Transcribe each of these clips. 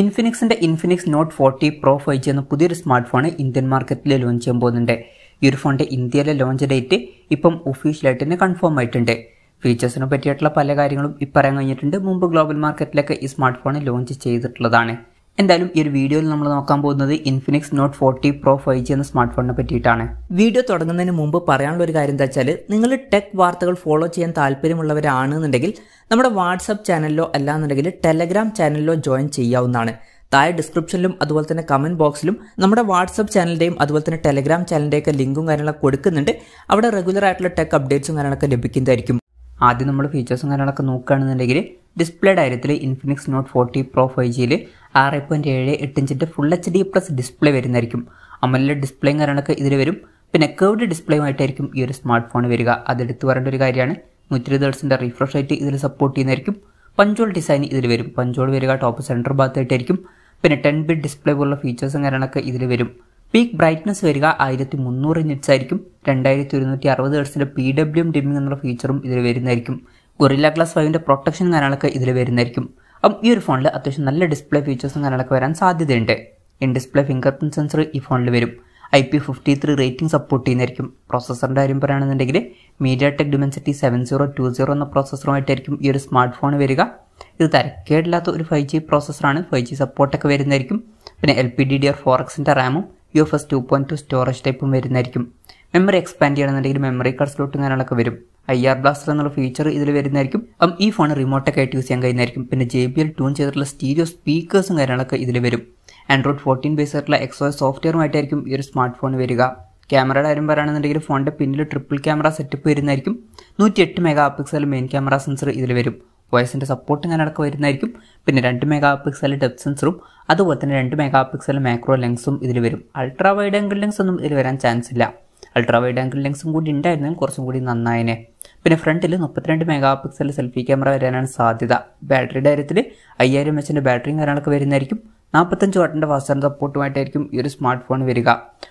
ഇൻഫിനിക്സിന്റെ Infinix note forty pro five G എന്ന പുതിയൊരു smart phone Indian മാർക്കറ്റിൽ ലോഞ്ച് ചെയ്യാൻ പോകുന്നുണ്ട് ഈ ഒരു ഫോണിന്റെ ഇന്ത്യയിലെ ലോഞ്ച് ഡേറ്റ് ഇപ്പം ഒഫീഷ്യലായിട്ട് തന്നെ കൺഫേം ആയിട്ടുണ്ട് ഫീച്ചേഴ്സിനെ പറ്റിയിട്ടുള്ള പല കാര്യങ്ങളും ഇപ്പറയാൻ കഴിഞ്ഞിട്ടുണ്ട് മുമ്പ് ഗ്ലോബൽ മാർക്കറ്റിലൊക്കെ ഈ സ്മാർട്ട് ഫോൺ ലോഞ്ച് ചെയ്തിട്ടുള്ളതാണ് എന്തായാലും ഈ ഒരു വീഡിയോയിൽ നമ്മൾ നോക്കാൻ പോകുന്നത് Infinix note forty pro five G എന്ന സ്മാർട്ട് ഫോണിനെ പറ്റിയിട്ടാണ് വീഡിയോ തുടങ്ങുന്നതിന് മുമ്പ് പറയാനുള്ള ഒരു കാര്യം എന്താ വെച്ചാൽ നിങ്ങൾ ടെക് വാർത്തകൾ ഫോളോ ചെയ്യാൻ താല്പര്യമുള്ളവരാണെന്നുണ്ടെങ്കിൽ നമ്മുടെ വാട്സപ്പ് ചാനലിലോ അല്ലാന്നുണ്ടെങ്കിൽ ടെലഗ്രാം ചാനലിലോ ജോയിൻ ചെയ്യാവുന്നതാണ് താഴെ ഡിസ്ക്രിപ്ഷനിലും അതുപോലെ തന്നെ കമന്റ് ബോക്സിലും നമ്മുടെ വാട്സപ്പ് ചാനലിന്റെയും അതുപോലെ തന്നെ ടെലഗ്രാം ഒക്കെ ലിങ്കും കാര്യങ്ങളൊക്കെ കൊടുക്കുന്നുണ്ട് അവിടെ റെഗുലർ ആയിട്ടുള്ള ടെക് അപ്ഡേറ്റ്സും കാര്യങ്ങളൊക്കെ ലഭിക്കുന്നതായിരിക്കും ആദ്യം നമ്മൾ ഫീച്ചേഴ്സും കാര്യങ്ങളൊക്കെ നോക്കുകയാണെന്നുണ്ടെങ്കിൽ ഡിസ്പ്ലേ ഡയറത്തിൽ Infinix note forty pro five ജിയിൽ ആറ് പോയിൻറ്റ് ഏഴ് എട്ട് ഇഞ്ചിൻ്റെ full H D plus display വരുന്നതായിരിക്കും അമലിലെ ഡിസ്പ്ലേയും കാര്യങ്ങളൊക്കെ ഇതിൽ വരും പിന്നെ കർവ്ഡ് ഡിസ്പ്ലേയുമായിട്ടായിരിക്കും ഈ ഒരു സ്മാർട്ട് ഫോൺ വരിക അതെടുത്ത് പറയേണ്ട ഒരു കാര്യമാണ് നൂറ്റി ഇരുപത് ദിവസത്തിൻ്റെ റിഫ്രഷ് റേറ്റ് ഇതിൽ സപ്പോർട്ട് ചെയ്യുന്നതായിരിക്കും പഞ്ചോൾ ഡിസൈൻ ഇതിൽ വരും പഞ്ചോൾ വരിക ടോപ്പ് സെൻറ്റർ ഭാഗത്തായിട്ടായിരിക്കും പിന്നെ ടെൻ ബിറ്റ് ഡിസ്പ്ലേ പോലുള്ള ഫീച്ചേഴ്സും കാര്യങ്ങളൊക്കെ ഇതിൽ വരും പീക്ക് ബ്രൈറ്റ്നസ് വരിക ആയിരത്തി മുന്നൂറ് നിറ്റ്സ് ആയിരിക്കും രണ്ടായിരത്തി ഒരുന്നൂറ്റി അറുപത് ദിവസത്തിൻ്റെ പി ഡബ്ല്യു എം ഡിമ്മിംഗ് എന്നുള്ള ഫീച്ചറും ഇതിൽ വരുന്നതായിരിക്കും ഗൊറില്ല ഗ്ലാസ് ഫൈവിൻ്റെ പ്രൊട്ടക്ഷൻ കാര്യങ്ങളൊക്കെ ഇതിൽ വരുന്നതായിരിക്കും അപ്പം ഈ ഒരു ഫോണിൽ അത്യാവശ്യം നല്ല ഡിസ്പ്ലേ ഫീച്ചേഴ്സും കാര്യങ്ങളൊക്കെ വരാൻ സാധ്യതയുണ്ട് in display fingerprint sensor ഈ ഫോണിൽ വരും I P fifty three rating support ചെയ്യുന്നതായിരിക്കും പ്രൊസസ്സറിൻ്റെ കാര്യം പറയുകയാണെന്നുണ്ടെങ്കിൽ MediaTek Dimensity seven zero two zero എന്ന പ്രോസസ്സറുമായിട്ടായിരിക്കും ഈ ഒരു സ്മാർട്ട് ഫോൺ വരിക ഇത് തരക്കേടില്ലാത്ത ഒരു ഫൈവ് ജി പ്രോസസ്സറാണ് ഫൈവ് ജി സപ്പോർട്ടൊക്കെ വരുന്നതായിരിക്കും പിന്നെ L P D D R four എക്സിൻ്റെ റാമും U F S two point two storage ടൈപ്പും വരുന്നതായിരിക്കും മെമ്മറി എക്സ്പാൻഡ് ചെയ്യണമെന്നുണ്ടെങ്കിൽ മെമ്മറി കാർഡ് സ്ലോട്ടും കാര്യങ്ങളൊക്കെ വരും ഐ ആർ ബ്ലാസ്റ്റർ എന്നുള്ള ഫീച്ചർ ഇതിൽ വരുന്നതായിരിക്കും ഈ ഫോൺ റിമോട്ടൊക്കെ ആയിട്ട് യൂസ് ചെയ്യാൻ കഴിയുന്നതായിരിക്കും പിന്നെ ജെ ബി എൽ ട്യൂൺ ചെയ്തിട്ടുള്ള സ്റ്റീരിയോ സ്പീക്കേഴ്സും കാര്യങ്ങളൊക്കെ ഇതിൽ വരും ആൻഡ്രോയിഡ് ഫോർട്ടീൻ ബേസ് ആയിട്ടുള്ള എക്സോ സോഫ്റ്റ്വെയറുമായിട്ടായിരിക്കും ഈ ഒരു സ്മാർട്ട് ഫോൺ വരിക ക്യാമറയുടെ കാര്യം പറയുകയാണെന്നുണ്ടെങ്കിൽ ഫോണിൻ്റെ പിന്നിൽ ട്രിപ്പിൾ ക്യാമറ സെറ്റപ്പ് വരുന്നതായിരിക്കും നൂറ്റി എട്ട് megapixel main camera sensor ഇതിൽ വരും വോയിസിൻ്റെ സപ്പോർട്ടും കാര്യങ്ങളൊക്കെ വരുന്നതായിരിക്കും പിന്നെ രണ്ട് മെഗാ പിക്സൽ ഡെപ്ത് സെൻസറും അതുപോലെ തന്നെ രണ്ട് മെഗാ പിക്സൽ മാക്രോ ലെൻസും ഇതിൽ വരും അൾട്രാ വൈഡ് ആംഗിൾ ലെങ്സ് ഒന്നും ഇതിൽ വരാൻ ചാൻസ് ഇല്ല അൾട്രാ വൈഡ് ആംഗിൾ ലെൻസും കൂടി ഉണ്ടായിരുന്നെങ്കിൽ കുറച്ചും കൂടി നന്നായിനെ പിന്നെ ഫ്രണ്ടിൽ മുപ്പത്തിരണ്ട് മെഗാ പിക്സൽ സെൽഫി ക്യാമറ വരാനാണ് സാധ്യത ബാറ്ററിയുടെ കാര്യത്തിൽ അയ്യായിരം എൻ്റെ ബാറ്ററിയും കാര്യങ്ങളൊക്കെ വരുന്നതായിരിക്കും നാൽപ്പത്തഞ്ച് വാട്ടിൻ്റെ ഫാസ്റ്റർ സപ്പോർട്ടുമായിട്ടായിരിക്കും ഈ ഒരു സ്മാർട്ട് ഫോൺ വരിക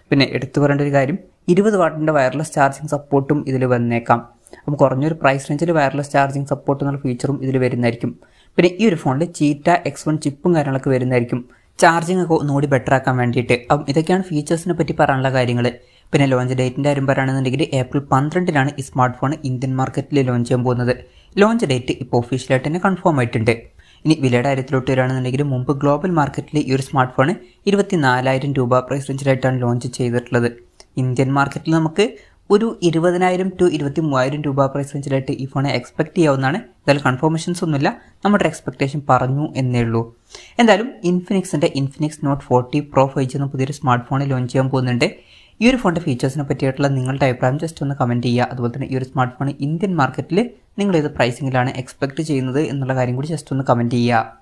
പിന്നെ എടുത്തു പറയേണ്ട ഒരു കാര്യം ഇരുപത് വാട്ടിൻ്റെ വയർലെസ് ചാർജിങ് സപ്പോർട്ടും ഇതിൽ വന്നേക്കാം അപ്പം കുറഞ്ഞൊരു പ്രൈസ് റേഞ്ചിൽ വയർലെസ് ചാർജിങ് സപ്പോർട്ട് എന്നുള്ള ഫീച്ചറും ഇതിൽ വരുന്നതായിരിക്കും പിന്നെ ഈ ഒരു ഫോണിൽ ചീറ്റ എക്സ് വൺ ചിപ്പും കാര്യങ്ങളൊക്കെ വരുന്നതായിരിക്കും ചാർജിങ് ഒക്കെ ഒന്നുകൂടി ബെറ്റർ ആക്കാൻ വേണ്ടിയിട്ട് അപ്പം ഇതൊക്കെയാണ് ഫീച്ചേഴ്സിനെ പറ്റി പറയാനുള്ള കാര്യങ്ങൾ പിന്നെ ലോഞ്ച് ഡേറ്റിൻ്റെ കാര്യം പറയുകയാണെന്നുണ്ടെങ്കിൽ ഏപ്രിൽ പന്ത്രണ്ടിനാണ് ഈ സ്മാർട്ട് ഫോൺ ഇന്ത്യൻ മാർക്കറ്റിൽ ലോഞ്ച് ചെയ്യാൻ പോകുന്നത് ലോഞ്ച് ഡേറ്റ് ഇപ്പോൾ ഒഫീഷ്യലായിട്ട് തന്നെ കൺഫേം ആയിട്ടുണ്ട് ഇനി വിലയുടെ കാര്യത്തിലോട്ട് വരികയാണെന്നുണ്ടെങ്കിൽ മുമ്പ് ഗ്ലോബൽ മാർക്കറ്റിൽ ഈ ഒരു സ്മാർട്ട് ഫോൺ നാലായിരം രൂപ പ്രൈസ് റേഞ്ചിലായിട്ടാണ് ലോഞ്ച് ചെയ്തിട്ടുള്ളത് ഇന്ത്യൻ മാർക്കറ്റിൽ നമുക്ക് ഒരു ഇരുപതിനായിരം ടു ഇരുപത്തി മൂവായിരം രൂപ പ്രൈസ് റേഞ്ചിലായിട്ട് ഈ ഫോൺ എക്സ്പെക്ട് ചെയ്യാവുന്നതാണ് എന്തായാലും കൺഫർമേഷൻസ് ഒന്നുമില്ല നമ്മുടെ എക്സ്പെക്ടേഷൻ പറഞ്ഞു എന്നേ ഉള്ളൂ എന്തായാലും ഇൻഫിനിക്സിൻ്റെ Infinix note forty pro five G എന്ന പുതിയൊരു സ്മാർട്ട് ഫോൺ ലോഞ്ച് ചെയ്യാൻ പോകുന്നുണ്ട് ഈ ഒരു ഫോണിൻ്റെ ഫീച്ചേഴ്സിനെ പറ്റിയിട്ടുള്ള നിങ്ങളുടെ അഭിപ്രായം ജസ്റ്റ് ഒന്ന് കമൻറ്റ് ചെയ്യുക അതുപോലെ തന്നെ ഈ ഒരു സ്മാർട്ട് ഫോൺ ഇന്ത്യൻ മാർക്കറ്റിൽ നിങ്ങൾ ഏത് പ്രൈസിങ്ങിലാണ് എക്സ്പെക്ട് ചെയ്യുന്നത് എന്നുള്ള കാര്യം കൂടി ജസ്റ്റ് ഒന്ന് കമൻറ്റ് ചെയ്യുക